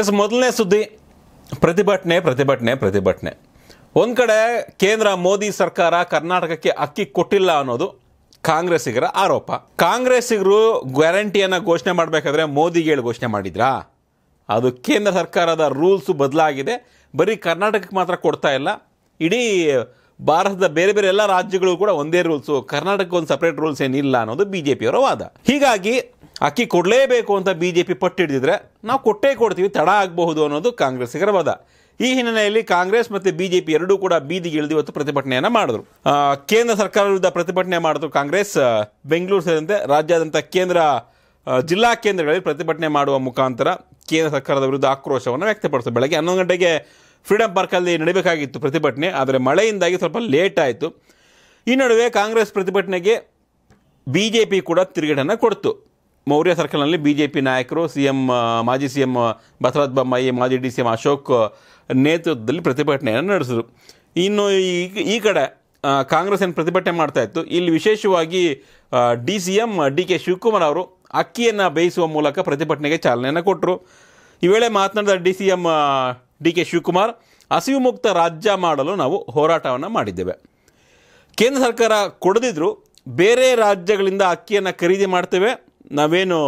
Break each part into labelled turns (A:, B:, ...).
A: S ಮೊದಲನೇ ಸುದ್ದಿ ಪ್ರತಿಭಟನೆ ಪ್ರತಿಭಟನೆ ಪ್ರತಿಭಟನೆ ಒಂದು ಕಡೆ ಕೇಂದ್ರ ಮೋದಿ ಸರ್ಕಾರ ಕರ್ನಾಟಕಕ್ಕೆ ಅಕ್ಕಿ ಕೊಟ್ಟಿಲ್ಲ ಅನ್ನೋದು ಕಾಂಗ್ರೆಸ್ಸಿಗರ ಆರೋಪ ಕಾಂಗ್ರೆಸ್ಸಿಗರು ಗ್ಯಾರಂಟಿಯನ್ನು ಘೋಷಣೆ ಮಾಡಬೇಕಾದ್ರೆ ಮೋದಿಗೆ ಹೇಳಿ ಘೋಷಣೆ ಮಾಡಿದ್ರಾ ಅದು ಕೇಂದ್ರ ಸರ್ಕಾರದ ರೂಲ್ಸು ಬದಲಾಗಿದೆ ಬರೀ ಕರ್ನಾಟಕಕ್ಕೆ ಮಾತ್ರ ಕೊಡ್ತಾ ಇಲ್ಲ ಇಡೀ ಭಾರತದ ಬೇರೆ ಬೇರೆ ಎಲ್ಲ ರಾಜ್ಯಗಳು ಕೂಡ ಒಂದೇ ರೂಲ್ಸು ಕರ್ನಾಟಕಕ್ಕೆ ಒಂದು ಸಪ್ರೇಟ್ ರೂಲ್ಸ್ ಏನಿಲ್ಲ ಅನ್ನೋದು ಬಿ ಜೆ ಪಿಯವರ ವಾದ ಹೀಗಾಗಿ ಅಕ್ಕಿ ಕೊಡಲೇಬೇಕು ಅಂತ ಬಿ ಜೆ ಪಿ ಹಿಡಿದಿದ್ರೆ ನಾವು ಕೊಟ್ಟೇ ಕೊಡ್ತೀವಿ ತಡ ಆಗಬಹುದು ಅನ್ನೋದು ಕಾಂಗ್ರೆಸ್ಸಿಗರ ವಾದ ಈ ಹಿನ್ನೆಲೆಯಲ್ಲಿ ಕಾಂಗ್ರೆಸ್ ಮತ್ತು ಬಿ ಜೆ ಪಿ ಎರಡೂ ಕೂಡ ಬೀದಿಗೆ ಇಳಿದು ಇವತ್ತು ಪ್ರತಿಭಟನೆಯನ್ನು ಮಾಡಿದ್ರು ಕೇಂದ್ರ ಸರ್ಕಾರ ವಿರುದ್ಧ ಪ್ರತಿಭಟನೆ ಮಾಡಿದ್ರು ಕಾಂಗ್ರೆಸ್ ಬೆಂಗಳೂರು ಸೇರಿದಂತೆ ರಾಜ್ಯಾದ್ಯಂತ ಕೇಂದ್ರ ಜಿಲ್ಲಾ ಕೇಂದ್ರಗಳಲ್ಲಿ ಪ್ರತಿಭಟನೆ ಮಾಡುವ ಮುಖಾಂತರ ಕೇಂದ್ರ ಸರ್ಕಾರದ ವಿರುದ್ಧ ಆಕ್ರೋಶವನ್ನು ವ್ಯಕ್ತಪಡಿಸಿದ್ರು ಬೆಳಗ್ಗೆ ಹನ್ನೊಂದು ಗಂಟೆಗೆ ಫ್ರೀಡಂ ಪಾರ್ಕಲ್ಲಿ ನಡೀಬೇಕಾಗಿತ್ತು ಪ್ರತಿಭಟನೆ ಆದರೆ ಮಳೆಯಿಂದಾಗಿ ಸ್ವಲ್ಪ ಲೇಟ್ ಆಯಿತು ಈ ನಡುವೆ ಕಾಂಗ್ರೆಸ್ ಪ್ರತಿಭಟನೆಗೆ ಬಿ ಜೆ ಪಿ ಕೂಡ ತಿರುಗೇಟನ್ನು ಕೊಡ್ತು ಮೌರ್ಯ ಸರ್ಕಲ್ನಲ್ಲಿ ಬಿ ಜೆ ಪಿ ನಾಯಕರು ಸಿ ಎಂ ಮಾಜಿ ಸಿ ಎಂ ಬಸವರಾಜ ಬೊಮ್ಮಾಯಿ ಮಾಜಿ ಡಿ ಸಿ ಎಂ ಅಶೋಕ್ ನೇತೃತ್ವದಲ್ಲಿ ಪ್ರತಿಭಟನೆಯನ್ನು ನಡೆಸಿದರು ಇನ್ನು ಈ ಕಡೆ ಕಾಂಗ್ರೆಸ್ ಏನು ಪ್ರತಿಭಟನೆ ಇತ್ತು ಇಲ್ಲಿ ವಿಶೇಷವಾಗಿ D C M D K Shivakumar ಅವರು ಅಕ್ಕಿಯನ್ನು ಬೇಯಿಸುವ ಮೂಲಕ ಪ್ರತಿಭಟನೆಗೆ ಚಾಲನೆಯನ್ನು ಕೊಟ್ಟರು ಈ ವೇಳೆ ಮಾತನಾಡಿದ D C M D K Shivakumar ಹಸಿವು ಮುಕ್ತ ರಾಜ್ಯ ಮಾಡಲು ನಾವು ಹೋರಾಟವನ್ನು ಮಾಡಿದ್ದೇವೆ ಕೇಂದ್ರ ಸರ್ಕಾರ ಕೊಡದಿದ್ದರೂ ಬೇರೆ ರಾಜ್ಯಗಳಿಂದ ಅಕ್ಕಿಯನ್ನು ಖರೀದಿ ಮಾಡ್ತೇವೆ ನಾವೇನು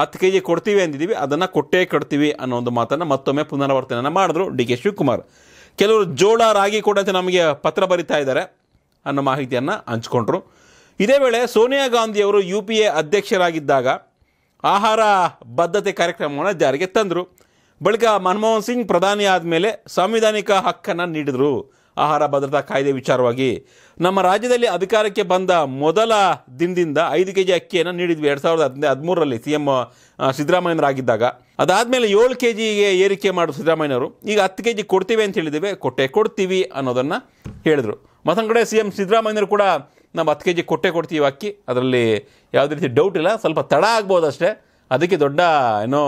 A: ಹತ್ತು ಕೆ ಜಿ ಕೊಡ್ತೀವಿ ಅಂದಿದ್ದೀವಿ ಅದನ್ನು ಕೊಟ್ಟೇ ಕೊಡ್ತೀವಿ ಅನ್ನೋ ಒಂದು ಮಾತನ್ನು ಮತ್ತೊಮ್ಮೆ ಪುನರಾವರ್ತನೆಯನ್ನು ಮಾಡಿದ್ರು ಡಿ ಕೆ ಶಿವಕುಮಾರ್ ಕೆಲವರು ಜೋಳ ರಾಗಿ ಕೊಡಂತೆ ನಮಗೆ ಪತ್ರ ಬರಿತಾ ಇದ್ದಾರೆ ಅನ್ನೋ ಮಾಹಿತಿಯನ್ನು ಹಂಚಿಕೊಂಡ್ರು ಇದೇ ವೇಳೆ ಸೋನಿಯಾ ಗಾಂಧಿಯವರು ಯು ಪಿ ಎ ಅಧ್ಯಕ್ಷರಾಗಿದ್ದಾಗ ಆಹಾರ ಬದ್ಧತೆ ಕಾರ್ಯಕ್ರಮವನ್ನು ಜಾರಿಗೆ ತಂದರು ಬಳಿಕ ಮನಮೋಹನ್ ಸಿಂಗ್ ಪ್ರಧಾನಿ ಆದಮೇಲೆ ಸಾಂವಿಧಾನಿಕ ಹಕ್ಕನ್ನು ನೀಡಿದರು ಆಹಾರ ಭದ್ರತಾ ಕಾಯ್ದೆ ವಿಚಾರವಾಗಿ ನಮ್ಮ ರಾಜ್ಯದಲ್ಲಿ ಅಧಿಕಾರಕ್ಕೆ ಬಂದ ಮೊದಲ ದಿನದಿಂದ ಐದು ಕೆ ಜಿ ಅಕ್ಕಿಯನ್ನು ನೀಡಿದ್ವಿ ಎರಡು ಸಾವಿರದ ಹದಿನೈದು ಹದಿಮೂರರಲ್ಲಿ ಸಿ ಎಂ ಆಗಿದ್ದಾಗ ಅದಾದಮೇಲೆ ಏಳು ಕೆ ಜಿಗೆ ಏರಿಕೆ ಮಾಡು ಸಿದ್ದರಾಮಯ್ಯನವರು ಈಗ ಹತ್ತು ಕೆ ಜಿ ಕೊಡ್ತೀವಿ ಅಂತ ಹೇಳಿದ್ದೇವೆ ಕೊಟ್ಟೆ ಕೊಡ್ತೀವಿ ಅನ್ನೋದನ್ನು ಹೇಳಿದರು ಮತ್ತೊಂದು ಕಡೆ ಸಿ ಎಂ ಸಿದ್ದರಾಮಯ್ಯನವರು ಕೂಡ ನಾವು ಹತ್ತು ಕೆ ಜಿ ಕೊಟ್ಟೆ ಕೊಡ್ತೀವಿ ಅಕ್ಕಿ ಅದರಲ್ಲಿ ಯಾವುದೇ ರೀತಿ ಡೌಟ್ ಇಲ್ಲ ಸ್ವಲ್ಪ ತಡ ಆಗ್ಬೋದು ಅಷ್ಟೇ ಅದಕ್ಕೆ ದೊಡ್ಡ ಏನೋ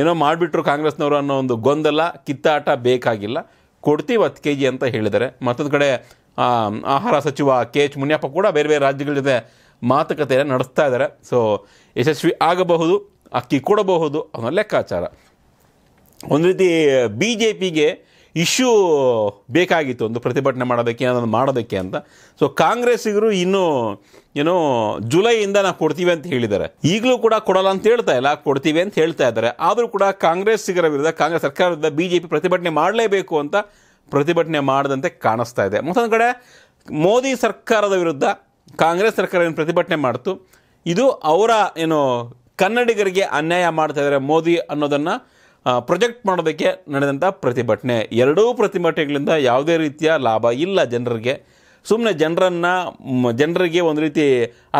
A: ಏನೋ ಮಾಡಿಬಿಟ್ರು ಕಾಂಗ್ರೆಸ್ನವರು ಅನ್ನೋ ಒಂದು ಗೊಂದಲ ಕಿತ್ತಾಟ ಬೇಕಾಗಿಲ್ಲ ಕೊಡ್ತೀವಿ ಹತ್ತು ಕೆ ಜಿ ಅಂತ ಹೇಳಿದ್ದಾರೆ ಮತ್ತೊಂದು ಕಡೆ ಆಹಾರ ಸಚಿವ ಕೆ ಎಚ್ ಮುನಿಯಪ್ಪ ಕೂಡ ಬೇರೆ ಬೇರೆ ರಾಜ್ಯಗಳ ಜೊತೆ ಮಾತುಕತೆಯನ್ನು ನಡೆಸ್ತಾ ಇದ್ದಾರೆ ಸೊ ಯಶಸ್ವಿ ಆಗಬಹುದು ಅಕ್ಕಿ ಕೊಡಬಹುದು ಅನ್ನೋ ಲೆಕ್ಕಾಚಾರ ಒಂದು ರೀತಿ ಬಿ ಜೆ ಪಿಗೆ ಇಶ್ಯೂ ಬೇಕಾಗಿತ್ತು ಒಂದು ಪ್ರತಿಭಟನೆ ಮಾಡೋದಕ್ಕೆ ಅದನ್ನು ಮಾಡೋದಕ್ಕೆ ಅಂತ ಸೊ ಕಾಂಗ್ರೆಸ್ಸಿಗರು ಇನ್ನೂ ಏನೋ ಜುಲೈಯಿಂದ ನಾವು ಕೊಡ್ತೀವಿ ಅಂತ ಹೇಳಿದ್ದಾರೆ ಈಗಲೂ ಕೂಡ ಕೊಡಲ್ಲ ಅಂತ ಹೇಳ್ತಾ ಇಲ್ಲ ಕೊಡ್ತೀವಿ ಅಂತ ಹೇಳ್ತಾ ಇದ್ದಾರೆ ಆದರೂ ಕೂಡ ಕಾಂಗ್ರೆಸ್ಸಿಗರ ವಿರುದ್ಧ ಕಾಂಗ್ರೆಸ್ ಸರ್ಕಾರದ ಬಿ ಜೆ ಪಿ ಪ್ರತಿಭಟನೆ ಮಾಡಲೇಬೇಕು ಅಂತ ಪ್ರತಿಭಟನೆ ಮಾಡದಂತೆ ಕಾಣಿಸ್ತಾ ಇದೆ ಮತ್ತೊಂದು ಕಡೆ ಮೋದಿ ಸರ್ಕಾರದ ವಿರುದ್ಧ ಕಾಂಗ್ರೆಸ್ ಸರ್ಕಾರ ಏನು ಪ್ರತಿಭಟನೆ ಮಾಡ್ತು ಇದು ಅವರ ಏನು ಕನ್ನಡಿಗರಿಗೆ ಅನ್ಯಾಯ ಮಾಡ್ತಾ ಇದ್ದಾರೆ ಮೋದಿ ಅನ್ನೋದನ್ನು ಪ್ರೊಜೆಕ್ಟ್ ಮಾಡೋದಕ್ಕೆ ನಡೆದಂಥ ಪ್ರತಿಭಟನೆ ಎರಡೂ ಪ್ರತಿಭಟನೆಗಳಿಂದ ಯಾವುದೇ ರೀತಿಯ ಲಾಭ ಇಲ್ಲ ಜನರಿಗೆ ಸುಮ್ಮನೆ ಜನರನ್ನು ಜನರಿಗೆ ಒಂದು ರೀತಿ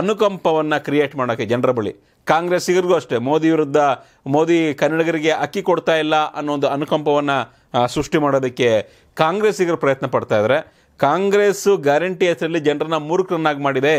A: ಅನುಕಂಪವನ್ನು ಕ್ರಿಯೇಟ್ ಮಾಡೋಕ್ಕೆ ಜನರ ಬಳಿ ಕಾಂಗ್ರೆಸ್ಸಿಗರಿಗೂ ಅಷ್ಟೇ ಮೋದಿ ವಿರುದ್ಧ ಮೋದಿ ಕನ್ನಡಿಗರಿಗೆ ಅಕ್ಕಿ ಕೊಡ್ತಾ ಇಲ್ಲ ಅನ್ನೋ ಒಂದು ಅನುಕಂಪವನ್ನು ಸೃಷ್ಟಿ ಮಾಡೋದಕ್ಕೆ ಕಾಂಗ್ರೆಸ್ಸಿಗರು ಪ್ರಯತ್ನ ಪಡ್ತಾ ಇದ್ದಾರೆ ಕಾಂಗ್ರೆಸ್ಸು ಗ್ಯಾರಂಟಿ ಹೆಸರಲ್ಲಿ ಜನರನ್ನ ಮೂರ್ಖರನ್ನಾಗಿ ಮಾಡಿದೆ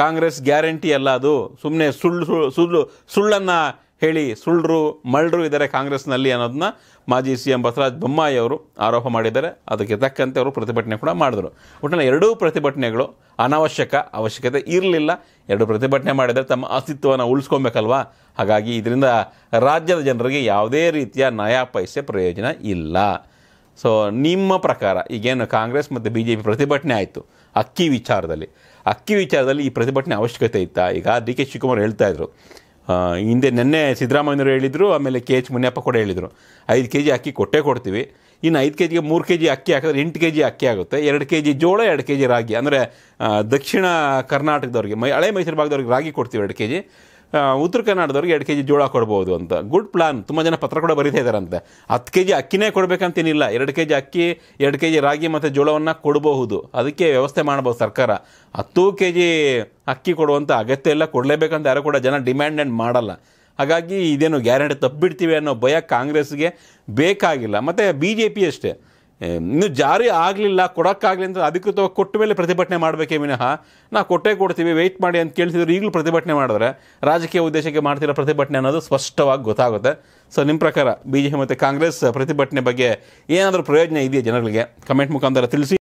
A: ಕಾಂಗ್ರೆಸ್ ಗ್ಯಾರಂಟಿ ಅಲ್ಲ ಅದು ಸುಮ್ಮನೆ ಸುಳ್ಳು ಸುಳ್ಳು ಸುಳ್ಳನ್ನು ಹೇಳಿ ಸುಳ್ಳರು ಮಳ್ಳರು ಇದ್ದಾರೆ ಕಾಂಗ್ರೆಸ್ನಲ್ಲಿ ಅನ್ನೋದನ್ನ ಮಾಜಿ ಸಿ ಎಂ ಬಸವರಾಜ ಬೊಮ್ಮಾಯಿ ಅವರು ಆರೋಪ ಮಾಡಿದ್ದಾರೆ ಅದಕ್ಕೆ ತಕ್ಕಂತೆ ಅವರು ಪ್ರತಿಭಟನೆ ಕೂಡ ಮಾಡಿದರು ಒಟ್ಟಿನಲ್ಲಿ ಎರಡೂ ಪ್ರತಿಭಟನೆಗಳು ಅನಾವಶ್ಯಕ ಅವಶ್ಯಕತೆ ಇರಲಿಲ್ಲ ಎರಡು ಪ್ರತಿಭಟನೆ ಮಾಡಿದರೆ ತಮ್ಮ ಅಸ್ತಿತ್ವವನ್ನು ಉಳಿಸ್ಕೊಬೇಕಲ್ವಾ ಹಾಗಾಗಿ ಇದರಿಂದ ರಾಜ್ಯದ ಜನರಿಗೆ ಯಾವುದೇ ರೀತಿಯ ನಯಾ ಪೈಸೆ ಪ್ರಯೋಜನ ಇಲ್ಲ ಸೊ ನಿಮ್ಮ ಪ್ರಕಾರ ಈಗೇನು ಕಾಂಗ್ರೆಸ್ ಮತ್ತು ಬಿ ಜೆ ಪಿ ಪ್ರತಿಭಟನೆ ಆಯಿತು ಅಕ್ಕಿ ವಿಚಾರದಲ್ಲಿ ಅಕ್ಕಿ ವಿಚಾರದಲ್ಲಿ ಈ ಪ್ರತಿಭಟನೆ ಅವಶ್ಯಕತೆ ಇತ್ತಾ ಈಗ ಡಿ ಕೆ ಶಿವಕುಮಾರ್ ಹೇಳ್ತಾ ಇದ್ರು ಹಿಂದೆ ನಿನ್ನೆ ಸಿದ್ದರಾಮಯ್ಯವರು ಹೇಳಿದರು ಆಮೇಲೆ ಕೆ ಎಚ್ ಮುನಿಯಪ್ಪ ಕೂಡ ಹೇಳಿದರು ಐದು ಕೆ ಜಿ ಅಕ್ಕಿ ಕೊಟ್ಟೆ ಕೊಡ್ತೀವಿ ಇನ್ನು ಐದು ಕೆ ಜಿಗೆ ಮೂರು ಕೆ ಜಿ ಅಕ್ಕಿ ಹಾಕಿದ್ರೆ ಎಂಟು ಕೆ ಜಿ ಅಕ್ಕಿ ಆಗುತ್ತೆ ಎರಡು ಕೆ ಜಿ ಜೋಳ ಎರಡು ಕೆ ಜಿ ರಾಗಿ ಅಂದರೆ ದಕ್ಷಿಣ ಕರ್ನಾಟಕದವ್ರಿಗೆ ಮೈ ಹಳೆ ಮೈಸೂರು ಭಾಗದವ್ರಿಗೆ ರಾಗಿ ಕೊಡ್ತೀವಿ ಎರಡು ಕೆ ಜಿ ಉತ್ತರ ಕನ್ನಡದವ್ರಿಗೆ ಎರಡು ಕೆ ಜಿ ಜೋಳ ಕೊಡ್ಬೋದು ಅಂತ ಗುಡ್ ಪ್ಲಾನ್ ತುಂಬ ಜನ ಪತ್ರ ಕೂಡ ಬರೀತಾ ಇದ್ದಾರಂತೆ ಹತ್ತು ಕೆ ಜಿ ಅಕ್ಕಿನೇ ಕೊಡಬೇಕಂತೇನಿಲ್ಲ ಎರಡು ಕೆ ಜಿ ಅಕ್ಕಿ ಎರಡು ಕೆ ಜಿ ರಾಗಿ ಮತ್ತು ಜೋಳವನ್ನು ಕೊಡಬಹುದು ಅದಕ್ಕೆ ವ್ಯವಸ್ಥೆ ಮಾಡ್ಬೋದು ಸರ್ಕಾರ ಹತ್ತು ಕೆ ಜಿ ಅಕ್ಕಿ ಕೊಡುವಂಥ ಅಗತ್ಯ ಎಲ್ಲ ಕೊಡಲೇಬೇಕಂತ ಯಾರೂ ಕೂಡ ಜನ ಡಿಮ್ಯಾಂಡ್ ಆ್ಯಂಡ್ ಮಾಡಲ್ಲ ಹಾಗಾಗಿ ಇದೇನು ಗ್ಯಾರಂಟಿ ತಪ್ಪಿಡ್ತೀವಿ ಅನ್ನೋ ಭಯ ಕಾಂಗ್ರೆಸ್ಗೆ ಬೇಕಾಗಿಲ್ಲ ಮತ್ತು ಬಿ ಜೆ ಪಿ ಅಷ್ಟೇ ಇನ್ನು ಜಾರಿ ಆಗಲಿಲ್ಲ ಕೊಡೋಕ್ಕಾಗಲಿ ಅಂತ ಅಧಿಕೃತವಾಗಿ ಕೊಟ್ಟ ಮೇಲೆ ಪ್ರತಿಭಟನೆ ಮಾಡಬೇಕೇ ವಿನಃ ನಾವು ಕೊಟ್ಟೇ ಕೊಡ್ತೀವಿ ವೆಯ್ಟ್ ಮಾಡಿ ಅಂತ ಕೇಳ್ತಿದ್ರು ಈಗಲೂ ಪ್ರತಿಭಟನೆ ಮಾಡಿದ್ರೆ ರಾಜಕೀಯ ಉದ್ದೇಶಕ್ಕೆ ಮಾಡ್ತಿರೋ ಪ್ರತಿಭಟನೆ ಅನ್ನೋದು ಸ್ಪಷ್ಟವಾಗಿ ಗೊತ್ತಾಗುತ್ತೆ ಸೊ ನಿಮ್ಮ ಪ್ರಕಾರ ಬಿ ಜೆ ಪಿ ಮತ್ತು ಕಾಂಗ್ರೆಸ್ ಪ್ರತಿಭಟನೆ ಬಗ್ಗೆ ಏನಾದರೂ ಪ್ರಯೋಜನ ಇದೆಯಾ ಜನಗಳಿಗೆ ಕಮೆಂಟ್ ಮುಖಾಂತರ ತಿಳಿಸಿ